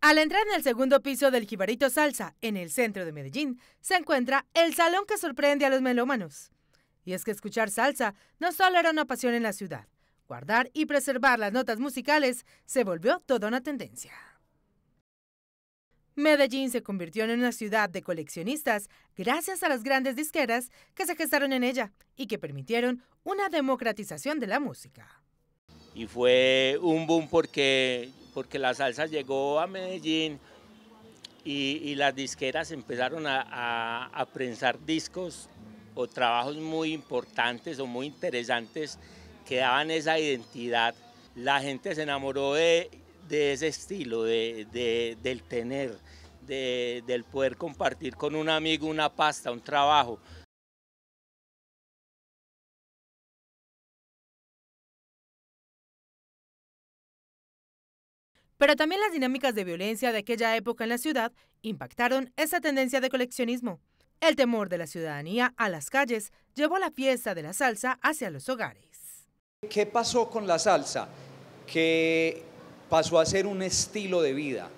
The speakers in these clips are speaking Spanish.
Al entrar en el segundo piso del Jibarito Salsa, en el centro de Medellín, se encuentra el salón que sorprende a los melómanos. Y es que escuchar salsa no solo era una pasión en la ciudad, guardar y preservar las notas musicales se volvió toda una tendencia. Medellín se convirtió en una ciudad de coleccionistas gracias a las grandes disqueras que se gestaron en ella y que permitieron una democratización de la música. Y fue un boom porque porque la salsa llegó a Medellín y, las disqueras empezaron a, prensar discos o trabajos muy importantes o muy interesantes que daban esa identidad. La gente se enamoró de, ese estilo, del tener, del poder compartir con un amigo una pasta, un trabajo. pero también las dinámicas de violencia de aquella época en la ciudad impactaron esa tendencia de coleccionismo. El temor de la ciudadanía a las calles llevó la fiesta de la salsa hacia los hogares. ¿Qué pasó con la salsa? Que pasó a ser un estilo de vida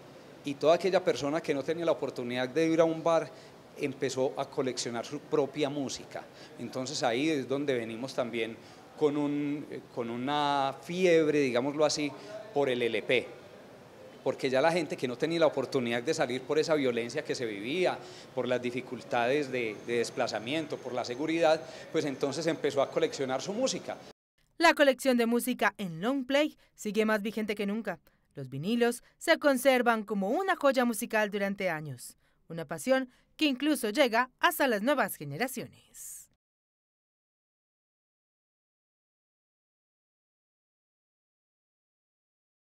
y toda aquella persona que no tenía la oportunidad de ir a un bar empezó a coleccionar su propia música. Entonces ahí es donde venimos también con, eh, con una fiebre, digámoslo así, por el LP porque ya la gente que no tenía la oportunidad de salir por esa violencia que se vivía, por las dificultades de, desplazamiento, por la seguridad, pues entonces empezó a coleccionar su música. La colección de música en long play sigue más vigente que nunca. Los vinilos se conservan como una joya musical durante años, una pasión que incluso llega hasta las nuevas generaciones.